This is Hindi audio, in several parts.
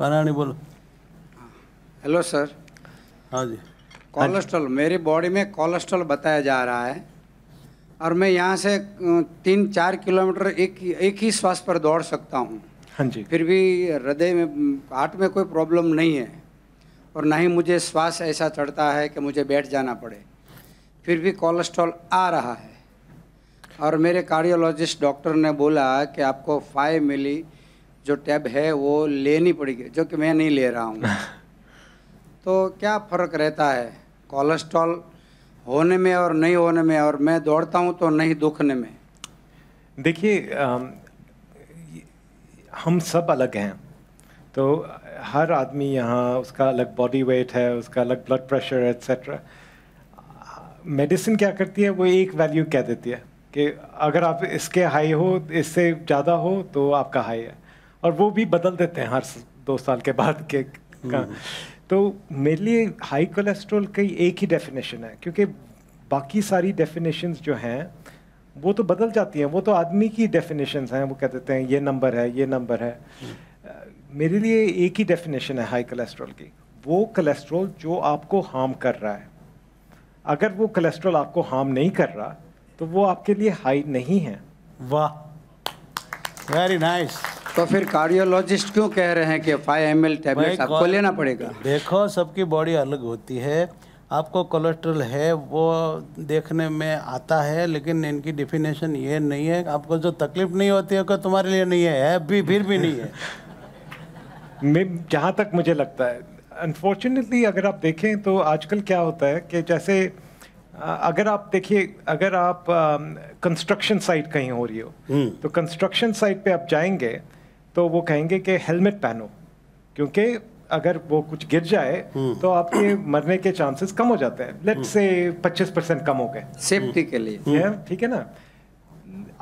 कानाणी बोलो हेलो सर हाँ जी कोलेस्ट्रॉल मेरी बॉडी में कोलेस्ट्रॉल बताया जा रहा है और मैं यहाँ से तीन चार किलोमीटर एक एक ही श्वास पर दौड़ सकता हूँ हाँ जी फिर भी हृदय में हार्ट में कोई प्रॉब्लम नहीं है और ना ही मुझे श्वास ऐसा चढ़ता है कि मुझे बैठ जाना पड़े फिर भी कोलेस्ट्रॉल आ रहा है और मेरे कार्डियोलॉजिस्ट डॉक्टर ने बोला कि आपको फाइव मिली जो टैब है वो लेनी पड़ेगी जो कि मैं नहीं ले रहा हूँ तो क्या फ़र्क रहता है कोलेस्ट्रॉल होने में और नहीं होने में और मैं दौड़ता हूँ तो नहीं दुखने में देखिए हम सब अलग हैं तो हर आदमी यहाँ उसका अलग बॉडी वेट है उसका अलग ब्लड प्रेशर है एक्सेट्रा मेडिसिन क्या करती है वो एक वैल्यू कह देती है कि अगर आप इसके हाई हो इससे ज़्यादा हो तो आपका हाई है और वो भी बदल देते हैं हर दो साल के बाद के का हम्म। तो मेरे लिए हाई कोलेस्ट्रॉल की एक ही डेफिनेशन है क्योंकि बाकी सारी डेफिनेशन जो हैं वो तो बदल जाती हैं वो तो आदमी की डेफिनेशन हैं वो कह देते हैं ये नंबर है ये नंबर है हम्म। मेरे लिए एक ही डेफिनेशन है हाई कोलेस्ट्रॉल की वो कोलेस्ट्रॉल जो आपको हार्म कर रहा है अगर वो कोलेस्ट्रॉल आपको हार्म नहीं कर रहा तो वो आपके लिए हाई नहीं है वाह वेरी नाइस nice. तो फिर कार्डियोलॉजिस्ट क्यों कह रहे हैं कि फाइव एम एल टैबलेट आपको लेना पड़ेगा देखो सबकी बॉडी अलग होती है आपको कोलेस्ट्रॉल है वो देखने में आता है लेकिन इनकी डिफिनेशन ये नहीं है आपको जो तकलीफ नहीं होती है तुम्हारे लिए नहीं है भी फिर भी नहीं है जहाँ तक मुझे लगता है अनफॉर्चुनेटली अगर आप देखें तो आजकल क्या होता है कि जैसे अगर आप देखिए अगर आप कंस्ट्रक्शन साइट कहीं हो रही हो हम्म। तो कंस्ट्रक्शन साइट पे आप जाएंगे तो वो कहेंगे कि हेलमेट पहनो क्योंकि अगर वो कुछ गिर जाए हम्म। तो आपके मरने के चांसेस कम हो जाते हैं लेट से 25 परसेंट कम हो गए सेफ्टी के लिए हम्म। ठीक है ना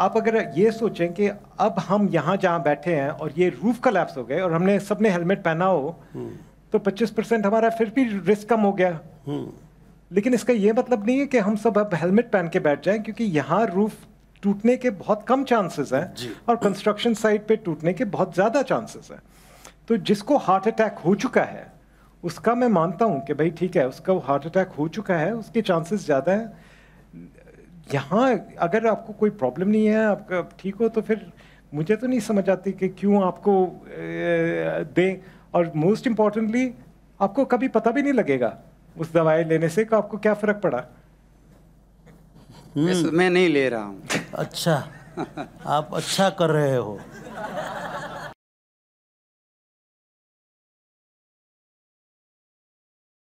आप अगर ये सोचें कि अब हम यहाँ जहाँ बैठे हैं और ये रूफ का लैप्स हो गए और हमने सबने हेलमेट पहना हो हम्म। तो 25 परसेंट हमारा फिर भी रिस्क कम हो गया लेकिन इसका ये मतलब नहीं है कि हम सब अब हेलमेट पहन के बैठ जाएं क्योंकि यहाँ रूफ टूटने के बहुत कम चांसेस हैं और कंस्ट्रक्शन साइट पे टूटने के बहुत ज़्यादा चांसेस हैं तो जिसको हार्ट अटैक हो चुका है उसका मैं मानता हूँ कि भाई ठीक है उसका वो हार्ट अटैक हो चुका है उसके चांसेस ज़्यादा हैं यहाँ अगर आपको कोई प्रॉब्लम नहीं है आपका ठीक हो तो फिर मुझे तो नहीं समझ आती कि क्यों आपको दें और मोस्ट इम्पॉर्टेंटली आपको कभी पता भी नहीं लगेगा उस दवाई लेने से कि आपको क्या फ़र्क पड़ा हम्म। मैं नहीं ले रहा हूँ अच्छा आप अच्छा कर रहे हो